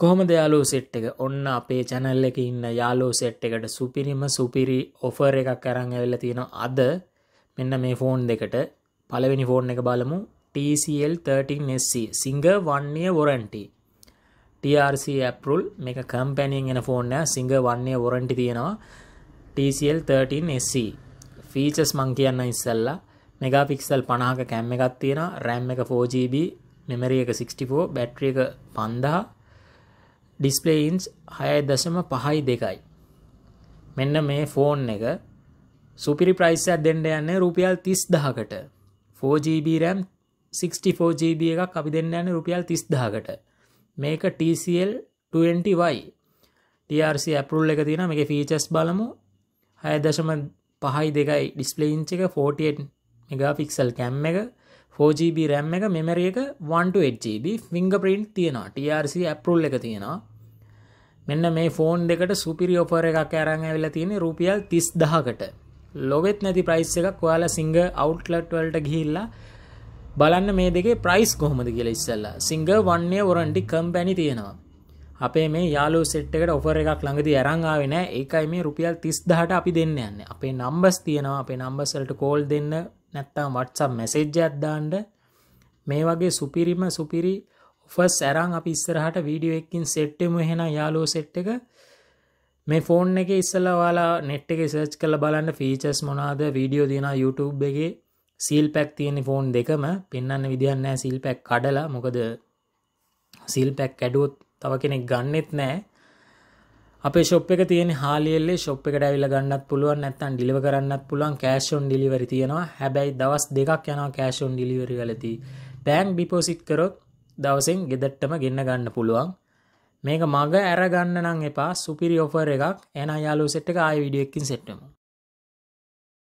කොහොම දයාලෝ සෙට් එක ඔන්න අපේ චැනල් එක ඉන්න යාලෝ සෙට් එකට සුපිරිම සුපිරි ඔෆර් එකක් කරන්න ඇවෙල තියෙන අද මෙන්න මේ ෆෝන් දෙකට පළවෙනි ෆෝන් එක බලමු TCL 13SC Singer one year warranty TRC approval මේ කම්පැනියෙන් එන ෆෝන් සිංග වන්නය වොරන්ටි තියෙනවා TCL 13SC ෆීචස් මං කියන්න ඉස්සල්ලා මෙගාපික්සල් පණහක කැම්ම එකක් තියෙන රැම් එක 4GB මෙමරි එක 64 බැට්‍රිය එක පන්දා ඩිස්පලේන්ස් හය දශම පහයි දෙකයි මෙන්න මේ ෆෝන් එක සුපිරි ප්‍රයිසයක් දෙන්න යන්න රුපියල් තිස් දහකට 4GBරම් 64GB එකක් අපි දෙන්න යන්න රුපියල් තිස් දහකට මේක TCL 20y TRC ඇපරුල් එක තියෙන මේ ෆීචස් බලමු හය දශම පහයි දෙකයි ඩිස්පලේන්ච් එක 48 මෙගා ෆික්සල් කැම් එක 4GB රැම් එක මෙමර එක 1GB ෆිංග ප්‍රින්ට් තියෙනවා TRC ඇපරුල් එක තියෙනවා මෙන්න මේ ෆෝන් දෙකට සුපිරිෝපර එකක් ඇරං ඇවෙල තියෙන රුපියල් තිස් දහකට ලොවෙත් නැති ප්‍රයිස් එකක් ඔයාල සිංහ අවුට්ලට් වලට ගිහිල්ලා බලන්න මේ දෙකේ ප්‍රයිස් කොහොමද කියලා ඉස්සල්ලා සිංහ වන්නේ වොරන්ටි කම්පැනි තියෙනවා අපේ මේ යාලෝ සෙට්කට ඔෆර එකක් ළඟදි ඇරංආාව නෑ ඒකයි මේ රුපියල් තිස් දහට අපි දෙන්න යන්න අපේ නම්බස් තියෙනවා අපේ නම්බසල්ට කෝල් දෙන්න නැත්තා වටසම් මැසෙජ්ජ අත්දාන්ඩ මේ වගේ සුපිරිම සුපිරි ඔෆස් ඇරං අපි ඉස්සරහට වීඩියෝ එකින් සෙට්ටම හෙන යාලෝ සෙට් එක මේ ෆෝන් එක ඉස්සල වාලා නෙට් එක සර්ච් කල බලන්න ෆීචස් මොනාද වීඩියෝ තියෙන YouTube එකගේ සිල් පැක් තියෙන ෆෝන් දෙකම පෙන්න්න විදිහන්නෑ සිල් පැක් කඩලා මොකද සිල් පැක් කැඩුවොත් තව කෙනෙක් ගන්නෙත් නෑ අපේ ශොප් එක තියෙන හාලියල්ලේ ශොප් එකට ඇවිල්ල ගන්නත් පුළුවන් නැත්තන් ඩිලිව කරන්නත් පුළුවන් කෑෂොන් ඩිලිවරි තියෙනවා හැබැයි දවස් දෙකක් යනවා කෑෂොන් ඩිලිවරි වලදී බෑන්ක් ඩිපෝසිට් කරොත් දවසෙන් ගෙදට්ටම ගෙන්න ගන්න පුළුවන් මේක මග ඇරගන්න නම් එපා සුපිරි ඔෆර් එකක් එන යාලු සෙට් එක ආය විඩියක්කින් සෙට්ටමු